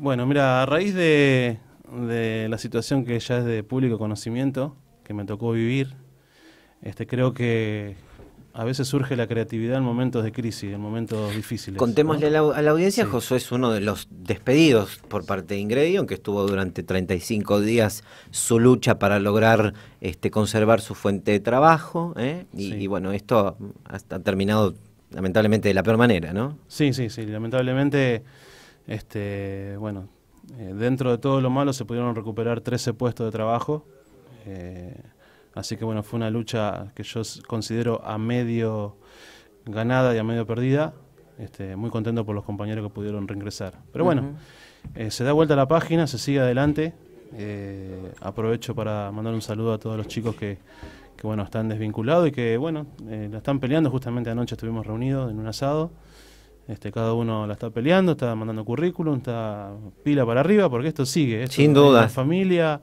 Bueno, mira, a raíz de, la situación que ya es de público conocimiento, que me tocó vivir, este, creo que a veces surge la creatividad en momentos de crisis, en momentos difíciles. Contémosle a, la, audiencia, José, Josué es uno de los despedidos por parte de Ingredion, que estuvo durante 35 días su lucha para lograr este, conservar su fuente de trabajo, ¿eh? y, bueno, esto ha terminado lamentablemente de la peor manera, ¿no? Sí, sí, sí, lamentablemente este, bueno, eh, dentro de todo lo malo se pudieron recuperar 13 puestos de trabajo. Eh, así que bueno, fue una lucha que yo considero a medio ganada y a medio perdida. Este, muy contento por los compañeros que pudieron reingresar. Pero bueno, eh, se da vuelta la página, se sigue adelante. aprovecho para mandar un saludo a todos los chicos que, que bueno, están desvinculados y que bueno, la están peleando. Justamente anoche estuvimos reunidos en un asado. Este, cada uno la está peleando, está mandando currículum, está pila para arriba, porque esto sigue. Sin duda. La familia.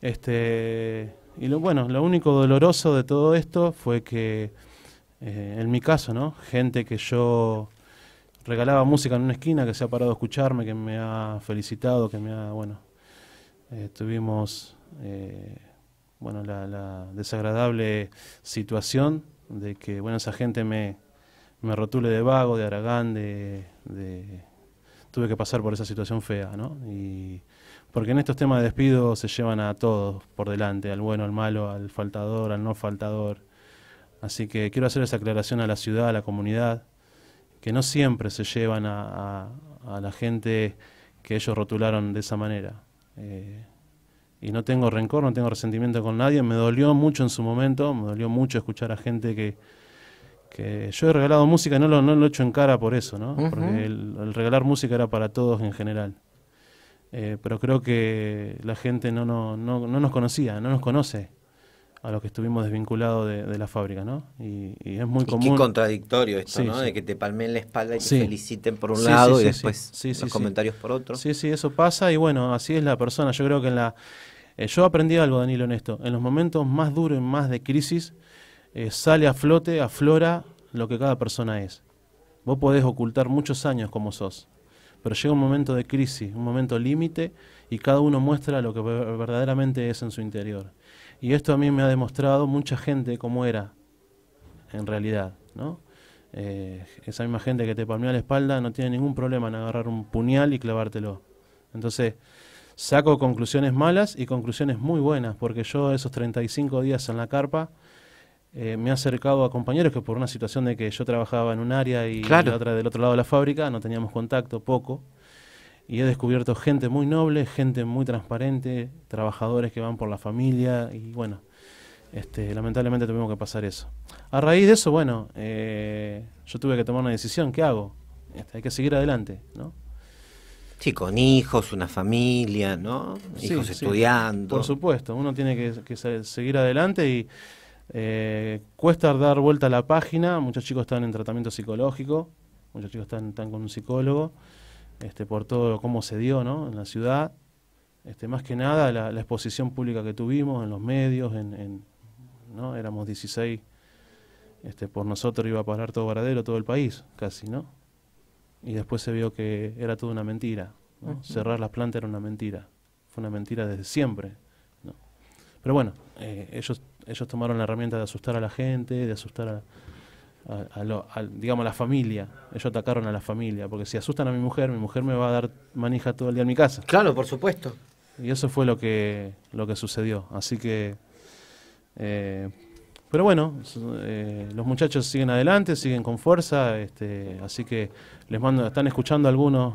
Este, y lo, bueno, lo único doloroso de todo esto fue que, eh, en mi caso, ¿no? Gente que yo regalaba música en una esquina, que se ha parado a escucharme, que me ha felicitado, que me ha, bueno, eh, tuvimos, eh, bueno, la, la desagradable situación de que, bueno, esa gente me me rotule de vago, de aragán, de, tuve que pasar por esa situación fea, ¿no? Y porque en estos temas de despido se llevan a todos por delante, al bueno, al malo, al faltador, al no faltador. Así que quiero hacer esa aclaración a la ciudad, a la comunidad, que no siempre se llevan a, la gente que ellos rotularon de esa manera. Eh, y no tengo rencor, no tengo resentimiento con nadie. Me dolió mucho en su momento, me dolió mucho escuchar a gente que, yo he regalado música, no lo, no lo echo en cara por eso, ¿no? Porque el, regalar música era para todos en general. Eh, pero creo que la gente no, nos conocía, no nos conoce a los que estuvimos desvinculados de, la fábrica, ¿no? Y, es muy común. Qué contradictorio esto, ¿no? De que te palmen la espalda y te feliciten por un lado y después los comentarios por otro. Sí, sí, eso pasa y bueno, así es la persona. Yo creo que en la... Eh, yo aprendí algo, Danilo, en esto. En los momentos más duros y más de crisis, eh, sale a flote, aflora lo que cada persona es. Vos podés ocultar muchos años como sos, pero llega un momento de crisis, un momento límite, y cada uno muestra lo que verdaderamente es en su interior. Y esto a mí me ha demostrado mucha gente cómo era en realidad, ¿no? Eh, esa misma gente que te palmea la espalda no tiene ningún problema en agarrar un puñal y clavártelo. Entonces, saco conclusiones malas y conclusiones muy buenas, porque yo esos 35 días en la carpa eh, me ha acercado a compañeros que por una situación de que yo trabajaba en un área y otra del otro lado de la fábrica, no teníamos contacto, poco. Y he descubierto gente muy noble, gente muy transparente, trabajadores que van por la familia y bueno, este, lamentablemente tuvimos que pasar eso. A raíz de eso, bueno, eh, yo tuve que tomar una decisión, ¿qué hago? Este, hay que seguir adelante, ¿no? Sí, con hijos, una familia, ¿no? Hijos estudiando. Por supuesto, uno tiene que seguir adelante y eh, cuesta dar vuelta a la página, muchos chicos están en tratamiento psicológico, muchos chicos están, con un psicólogo, este, por todo cómo se dio ¿no? en la ciudad. Este, más que nada la, exposición pública que tuvimos en los medios, en, ¿no? éramos 16, este, por nosotros iba a parar todo Varadero, todo el país, casi, ¿no? Y después se vio que era toda una mentira, cerrar las plantas era una mentira, fue una mentira desde siempre, Pero bueno, eh, ellos ellos tomaron la herramienta de asustar a la gente, de asustar a, digamos, la familia. Ellos atacaron a la familia, porque si asustan a mi mujer, mi mujer me va a dar manija todo el día en mi casa. Claro, por supuesto. Y eso fue lo que, lo que sucedió. Así que... Eh, pero bueno, eh, los muchachos siguen adelante, siguen con fuerza, este, así que les mando, están escuchando algunos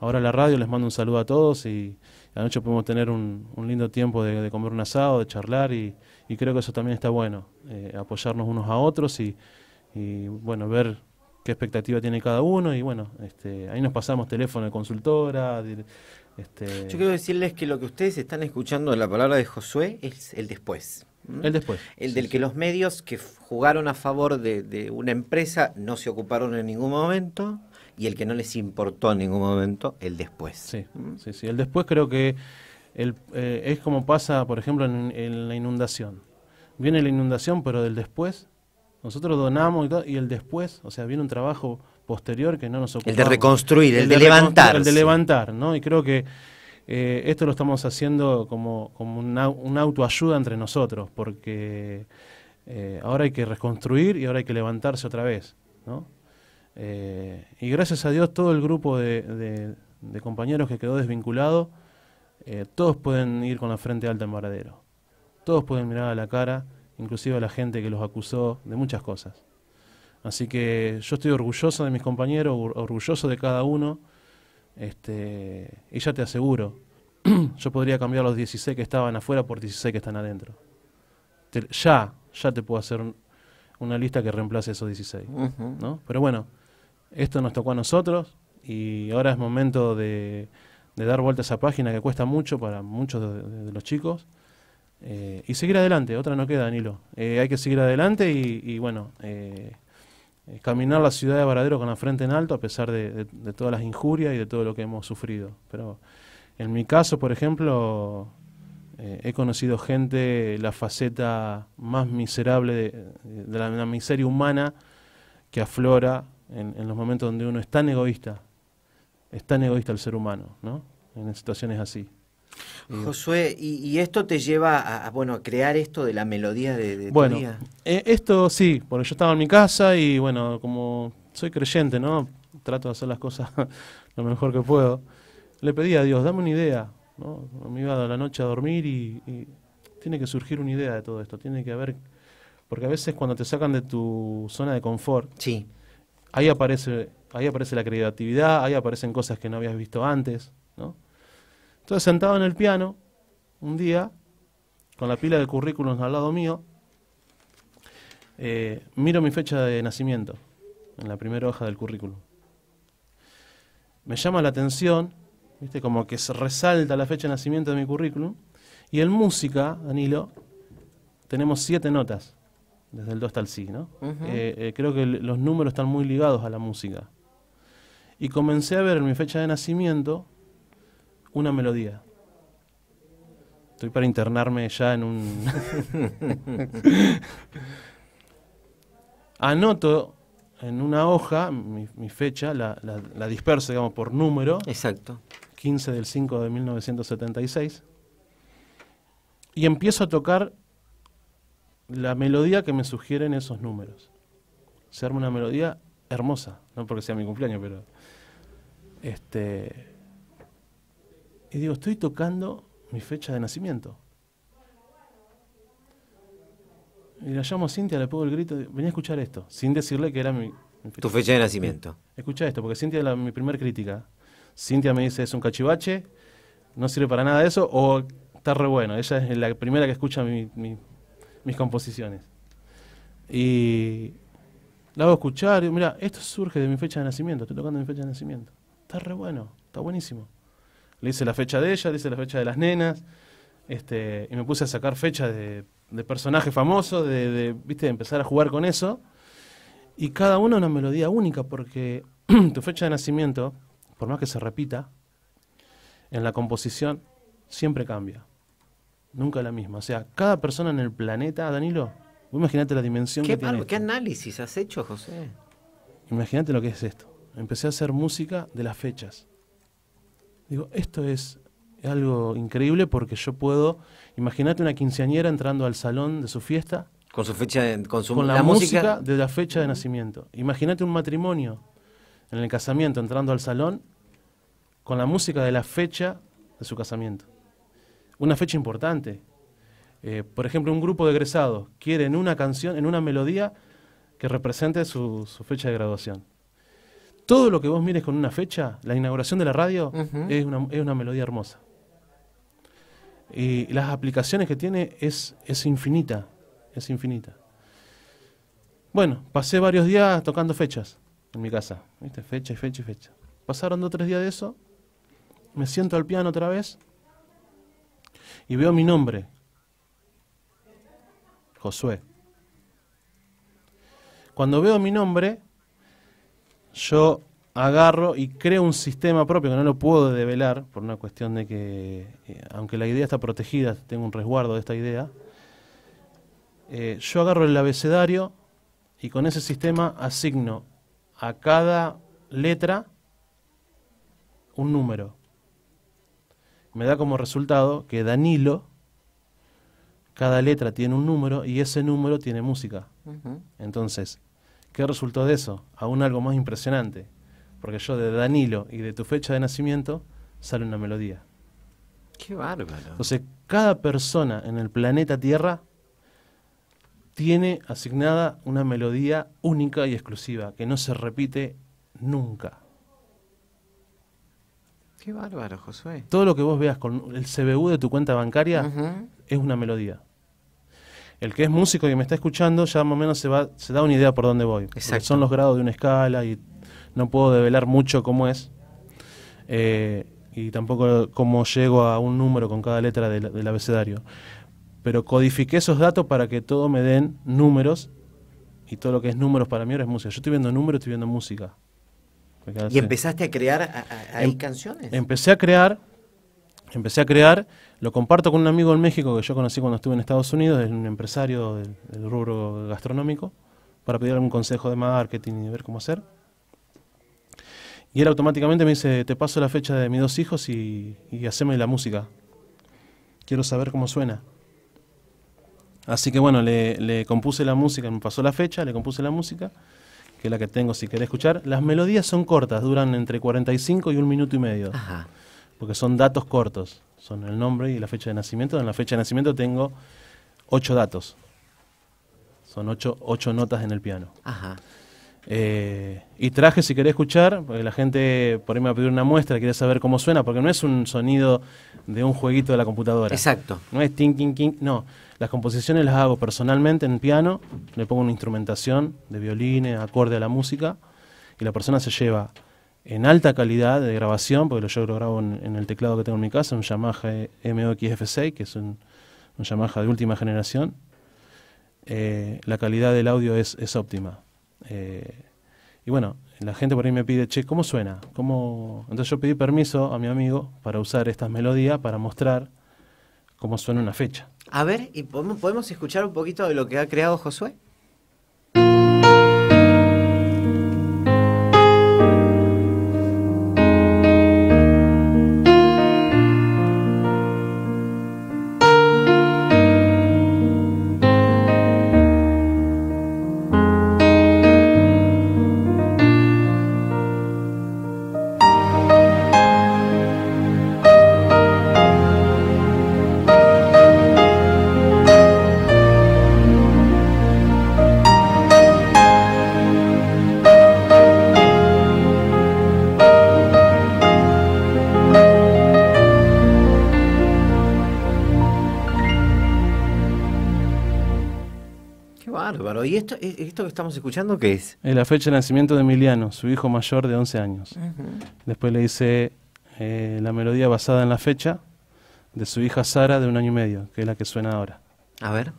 ahora la radio, les mando un saludo a todos y la noche podemos tener un, lindo tiempo de, comer un asado, de charlar y, creo que eso también está bueno, eh, apoyarnos unos a otros y, bueno, ver qué expectativa tiene cada uno y bueno, este, ahí nos pasamos teléfono de consultora. Este, Yo quiero decirles que lo que ustedes están escuchando de la palabra de Josué es el después. El después. El del que los medios que jugaron a favor de, de, una empresa no se ocuparon en ningún momento y el que no les importó en ningún momento, el después. Sí, ¿Mm? sí, sí. El después creo que eh, es como pasa, por ejemplo, en, la inundación. Viene la inundación, pero del después, nosotros donamos y, todo, y el después, o sea, viene un trabajo posterior que no nos ocupa. El de reconstruir, el, de, levantar. El de levantar, ¿no? Y creo que eh, esto lo estamos haciendo como, una, autoayuda entre nosotros, porque eh, ahora hay que reconstruir y ahora hay que levantarse otra vez, ¿no? Eh, y gracias a Dios todo el grupo de, compañeros que quedó desvinculado, eh, todos pueden ir con la frente alta en Varadero. Todos pueden mirar a la cara, inclusive a la gente que los acusó de muchas cosas. Así que yo estoy orgulloso de mis compañeros, orgulloso de cada uno. Este, y ya te aseguro, yo podría cambiar los 16 que estaban afuera por 16 que están adentro. ya, ya te puedo hacer una lista que reemplace esos 16. ¿no? Pero bueno, esto nos tocó a nosotros y ahora es momento de, dar vuelta a esa página que cuesta mucho para muchos de, los chicos eh, y seguir adelante, otra no queda, Danilo. Eh, hay que seguir adelante y, bueno, eh, caminar la ciudad de Varadero con la frente en alto a pesar de, todas las injurias y de todo lo que hemos sufrido. Pero en mi caso, por ejemplo, he conocido gente, la faceta más miserable de, la, miseria humana que aflora en, los momentos donde uno es tan egoísta, es tan egoísta el ser humano, ¿no? En situaciones así. Eh, eh, Josué, y, esto te lleva a, bueno, a crear esto de la melodía de, bueno, eh, esto sí, porque yo estaba en mi casa y bueno, como soy creyente, ¿no? Trato de hacer las cosas lo mejor que puedo. Le pedí a Dios, dame una idea, ¿no? Me iba a la noche a dormir y, y tiene que surgir una idea de todo esto, tiene que haber... Porque a veces cuando te sacan de tu zona de confort... Sí Ahí aparece, ahí aparece la creatividad, ahí aparecen cosas que no habías visto antes, ¿no? Entonces, sentado en el piano, un día, con la pila de currículums al lado mío, eh, miro mi fecha de nacimiento en la primera hoja del currículum. Me llama la atención, ¿viste? como que se resalta la fecha de nacimiento de mi currículum. Y en música, Danilo, tenemos siete notas desde el 2 hasta el si, ¿no? Eh, eh, creo que los números están muy ligados a la música. Y comencé a ver en mi fecha de nacimiento una melodía. Estoy para internarme ya en un... Anoto en una hoja mi, fecha, la, la, disperso, digamos, por número. Exacto. 15 del 5 de 1976. Y empiezo a tocar la melodía que me sugieren esos números. Se arma una melodía hermosa, no porque sea mi cumpleaños, pero. Este. Y digo, estoy tocando mi fecha de nacimiento. Y la llamo Cintia, le pongo el grito, venía a escuchar esto, sin decirle que era mi. Tu fecha de nacimiento. Escucha esto, porque Cintia es mi primer crítica. Cintia me dice, es un cachivache, no sirve para nada eso, o está re bueno. Ella es la primera que escucha mi mis composiciones. Y la hago escuchar, y mira, esto surge de mi fecha de nacimiento, estoy tocando mi fecha de nacimiento. Está re bueno, está buenísimo. Le hice la fecha de ella, le hice la fecha de las nenas, este, y me puse a sacar fechas de, personajes famosos, de, ¿viste? empezar a jugar con eso. Y cada uno una melodía única, porque tu fecha de nacimiento, por más que se repita, en la composición siempre cambia. Nunca la misma. O sea, cada persona en el planeta, Danilo, imagínate la dimensión ¿Qué, análisis has hecho, José? Imagínate lo que es esto. Empecé a hacer música de las fechas. Digo, esto es algo increíble porque yo puedo. Imagínate una quinceañera entrando al salón de su fiesta. Con su fecha de, la, música, música de la fecha de nacimiento. Imagínate un matrimonio en el casamiento entrando al salón con la música de la fecha de su casamiento una fecha importante. Eh, por ejemplo, un grupo de egresados quiere en una canción, en una melodía, que represente su, fecha de graduación. Todo lo que vos mires con una fecha, la inauguración de la radio, es, una, es, una, melodía hermosa. Y las aplicaciones que tiene es, es infinita, es infinita. Bueno, pasé varios días tocando fechas en mi casa, ¿viste? fecha y fecha y fecha. Pasaron dos o tres días de eso, me siento al piano otra vez y veo mi nombre. Josué. Cuando veo mi nombre, yo agarro y creo un sistema propio que no lo puedo develar por una cuestión de que, eh, aunque la idea está protegida, tengo un resguardo de esta idea, eh, yo agarro el abecedario y con ese sistema asigno a cada letra un número me da como resultado que Danilo, cada letra tiene un número y ese número tiene música. Entonces, ¿qué resultó de eso? Aún algo más impresionante, porque yo de Danilo y de tu fecha de nacimiento sale una melodía. Qué bárbaro. Entonces, cada persona en el planeta Tierra tiene asignada una melodía única y exclusiva, que no se repite nunca. Qué bárbaro, Josué. Todo lo que vos veas con el CBU de tu cuenta bancaria es una melodía. El que es músico y me está escuchando ya más o menos se, va, se da una idea por dónde voy. Son los grados de una escala y no puedo develar mucho cómo es. Eh, y tampoco cómo llego a un número con cada letra del, abecedario. Pero codifiqué esos datos para que todo me den números y todo lo que es números para mí ahora es música. Yo estoy viendo números, estoy viendo música. ¿Y empezaste a crear a, ahí em-, canciones? Empecé a crear, empecé a crear, lo comparto con un amigo en México que yo conocí cuando estuve en Estados Unidos, es un empresario del, rubro gastronómico, para pedir algún consejo de marketing y ver cómo hacer. Y él automáticamente me dice, te paso la fecha de mis dos hijos y, y haceme la música. Quiero saber cómo suena. Así que bueno, le, le compuse la música, me pasó la fecha, le compuse la música que es la que tengo si querés escuchar, las melodías son cortas, duran entre 45 y un minuto y medio. Ajá. Porque son datos cortos. Son el nombre y la fecha de nacimiento. En la fecha de nacimiento tengo ocho datos. Son ocho, ocho notas en el piano. Ajá. Eh, y traje, si querés escuchar, porque la gente por ahí me va a pedir una muestra, quiere saber cómo suena, porque no es un sonido de un jueguito de la computadora. Exacto. No es ting, ting, ting, no. Las composiciones las hago personalmente en piano, le pongo una instrumentación de violín acorde a la música, y la persona se lleva en alta calidad de grabación, porque yo lo grabo en, el teclado que tengo en mi casa, un Yamaha f 6 que es un, un Yamaha de última generación. Eh, la calidad del audio es, es óptima eh, y bueno, la gente por ahí me pide, che, ¿cómo suena? Entonces yo pedí permiso a mi amigo para usar estas melodías para mostrar cómo suena una fecha. A ver, ¿y podemos, podemos escuchar un poquito de lo que ha creado Josué? ¿y eh, esto, que estamos escuchando qué es? Es la fecha de nacimiento de Emiliano, su hijo mayor de 11 años. Después le hice eh, la melodía basada en la fecha de su hija Sara de un año y medio, que es la que suena ahora. A ver.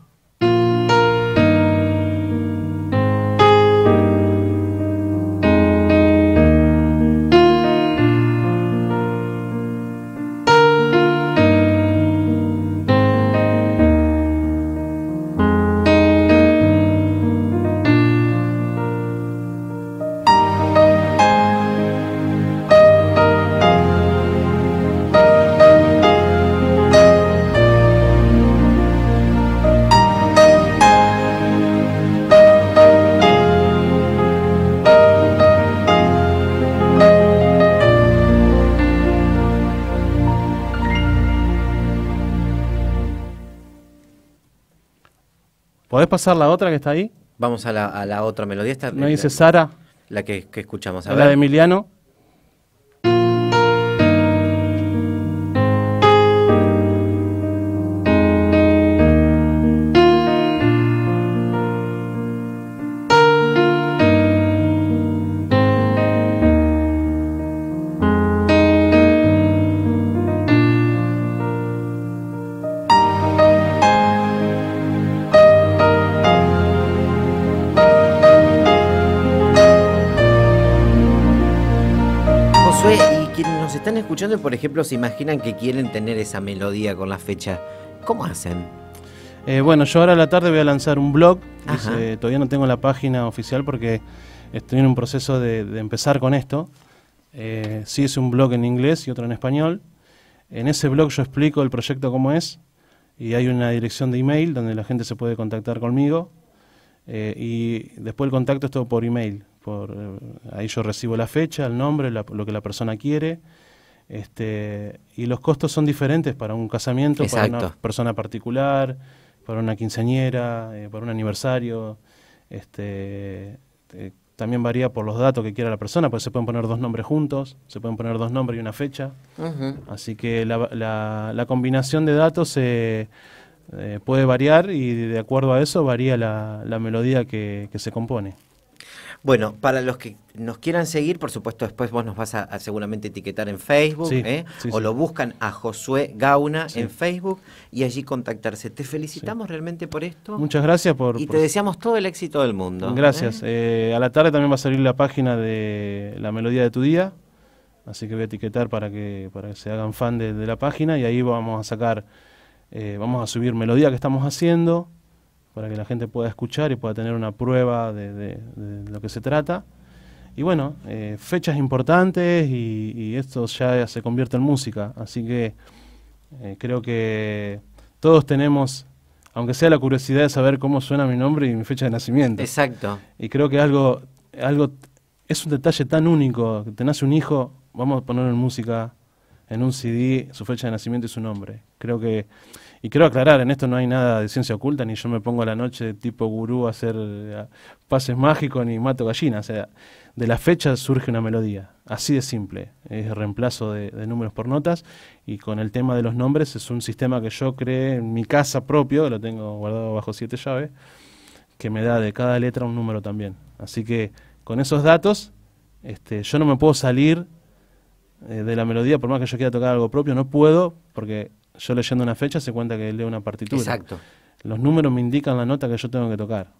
pasar la otra que está ahí? Vamos a la, a la otra melodía. ¿No dice Sara? La que, que escuchamos. A la de Emiliano. por ejemplo, se imaginan que quieren tener esa melodía con la fecha, ¿cómo hacen? Eh, bueno, yo ahora a la tarde voy a lanzar un blog. Eh, todavía no tengo la página oficial porque estoy en un proceso de, empezar con esto. Eh, sí es un blog en inglés y otro en español. En ese blog yo explico el proyecto cómo es y hay una dirección de email donde la gente se puede contactar conmigo. y después el contacto es todo por email. Por, ahí yo recibo la fecha, el nombre, lo que la persona quiere este, y los costos son diferentes para un casamiento, para una persona particular, para una quinceañera, eh, para un aniversario. Este, eh, también varía por los datos que quiera la persona, Pues se pueden poner dos nombres juntos, se pueden poner dos nombres y una fecha. Así que la, combinación de datos se eh, puede variar y de acuerdo a eso varía la, melodía que se compone. Bueno, para los que nos quieran seguir, por supuesto, después vos nos vas a, seguramente etiquetar en Facebook, ¿eh? o lo buscan a Josué Gauna en Facebook y allí contactarse. Te felicitamos realmente por esto. Muchas gracias por... Y te deseamos todo el éxito del mundo. ¿eh? Gracias. Eh, a la tarde también va a salir la página de La Melodía de tu Día, así que voy a etiquetar para que, para que se hagan fan de, la página y ahí vamos a sacar, vamos a subir melodía que estamos haciendo para que la gente pueda escuchar y pueda tener una prueba de, lo que se trata. Y bueno, eh, fechas importantes y, esto ya se convierte en música, así que eh, creo que todos tenemos, aunque sea la curiosidad de saber cómo suena mi nombre y mi fecha de nacimiento. Exacto. Y creo que algo, algo es un detalle tan único, que te nace un hijo, vamos a poner en música, en un CD, su fecha de nacimiento y su nombre. Creo que y quiero aclarar, en esto no hay nada de ciencia oculta, ni yo me pongo a la noche tipo gurú a hacer eh, pases mágicos ni mato gallina. O sea, de la fecha surge una melodía, así de simple. Es reemplazo de, números por notas y con el tema de los nombres es un sistema que yo creé en mi casa propio, lo tengo guardado bajo siete llaves, que me da de cada letra un número también. Así que con esos datos, este, yo no me puedo salir eh, de la melodía, por más que yo quiera tocar algo propio, no puedo porque yo leyendo una fecha se cuenta que lee una partitura. Exacto. Los números me indican la nota que yo tengo que tocar.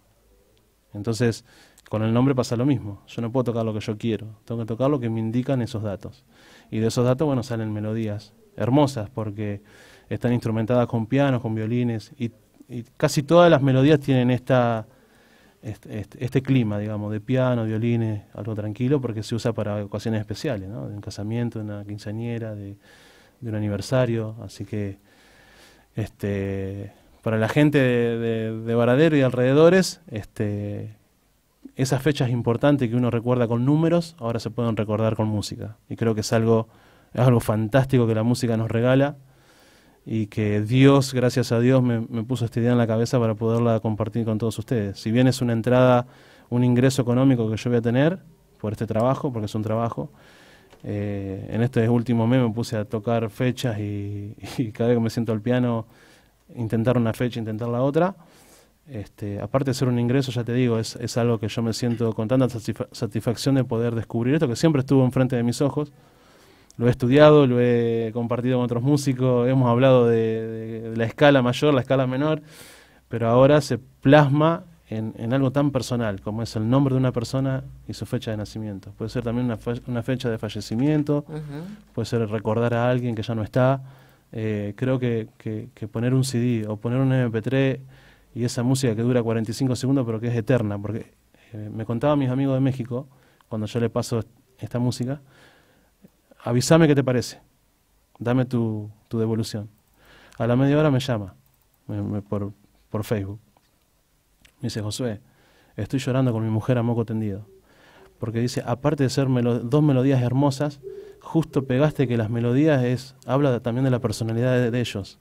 Entonces, con el nombre pasa lo mismo. Yo no puedo tocar lo que yo quiero. Tengo que tocar lo que me indican esos datos. Y de esos datos, bueno, salen melodías hermosas porque están instrumentadas con pianos, con violines. Y, y casi todas las melodías tienen esta, este, clima, digamos, de piano, violines, algo tranquilo, porque se usa para ocasiones especiales, ¿no? De un casamiento, de una quinceañera, de de un aniversario, así que este, para la gente de, Baradero y alrededores, este, esas fechas importantes que uno recuerda con números, ahora se pueden recordar con música. Y creo que es algo, es algo fantástico que la música nos regala y que Dios, gracias a Dios, me, me puso esta idea en la cabeza para poderla compartir con todos ustedes. Si bien es una entrada, un ingreso económico que yo voy a tener por este trabajo, porque es un trabajo, eh, en este último mes me puse a tocar fechas y, cada vez que me siento al piano, intentar una fecha, intentar la otra. Este, aparte de ser un ingreso, ya te digo, es, algo que yo me siento con tanta satisfacción de poder descubrir esto, que siempre estuvo enfrente de mis ojos. Lo he estudiado, lo he compartido con otros músicos, hemos hablado de la escala mayor, la escala menor, pero ahora se plasma en, algo tan personal como es el nombre de una persona y su fecha de nacimiento. Puede ser también una, una fecha de fallecimiento, puede ser recordar a alguien que ya no está. Eh, creo que, poner un CD o poner un MP3 y esa música que dura 45 segundos pero que es eterna, porque eh, me contaba a mis amigos de México, cuando yo le paso esta música, avísame qué te parece, dame tu, devolución. A la media hora me llama por Facebook dice, Josué, estoy llorando con mi mujer a moco tendido. Porque dice, aparte de ser dos melodías hermosas, justo pegaste que las melodías es, habla también de la personalidad de, ellos.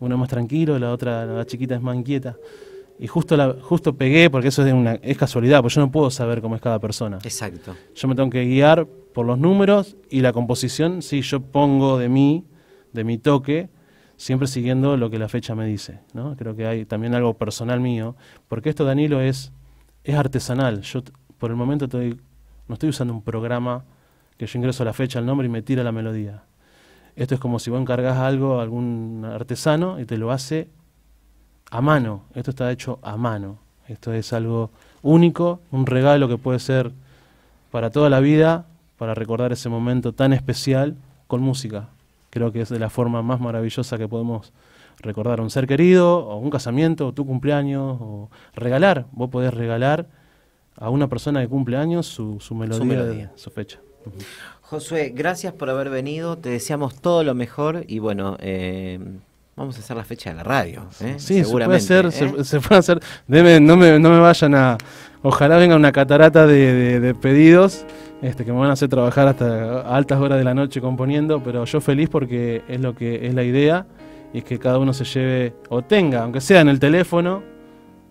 Una más tranquilo, la otra, la chiquita es más inquieta. Y justo, justo pegué, porque eso es, una, es casualidad, porque yo no puedo saber cómo es cada persona. Exacto. Yo me tengo que guiar por los números y la composición, Si yo pongo de mí, de mi toque, siempre siguiendo lo que la fecha me dice. ¿no? Creo que hay también algo personal mío, porque esto, Danilo, es, es artesanal. Yo por el momento estoy, no estoy usando un programa que yo ingreso la fecha, al nombre y me tira la melodía. Esto es como si vos encargas algo a algún artesano y te lo hace a mano. Esto está hecho a mano. Esto es algo único, un regalo que puede ser para toda la vida, para recordar ese momento tan especial con música. Creo que es de la forma más maravillosa que podemos recordar a un ser querido, o un casamiento, o tu cumpleaños, o regalar. Vos podés regalar a una persona de cumpleaños su, su melodía, su, fecha. Josué, gracias por haber venido, te deseamos todo lo mejor y bueno, eh, vamos a hacer la fecha de la radio. ¿eh? Sí, Seguramente, ¿eh? se puede hacer, se, puede hacer. no, me, no, me, vayan a... Ojalá venga una catarata de pedidos. Este, que me van a hacer trabajar hasta altas horas de la noche componiendo, pero yo feliz porque es lo que es la idea y es que cada uno se lleve o tenga, aunque sea en el teléfono,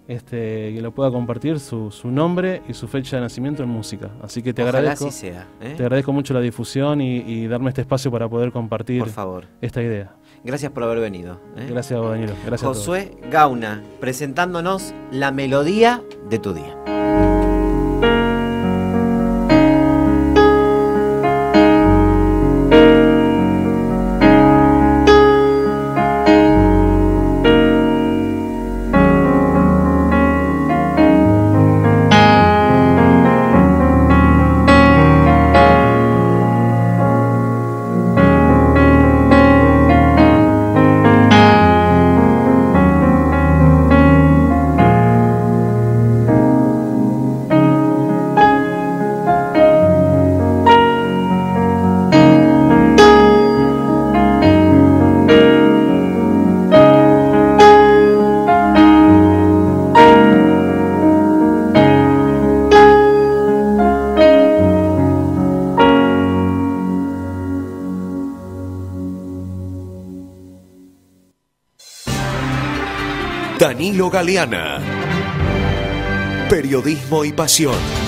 este, que lo pueda compartir su, nombre y su fecha de nacimiento en música. Así que te agradezco. ¿eh? Te agradezco mucho la difusión y, darme este espacio para poder compartir favor. esta idea. Gracias por haber venido. ¿eh? Gracias Danilo. Gracias Josué Gauna, presentándonos la melodía de tu día. Galeana. Periodismo y pasión.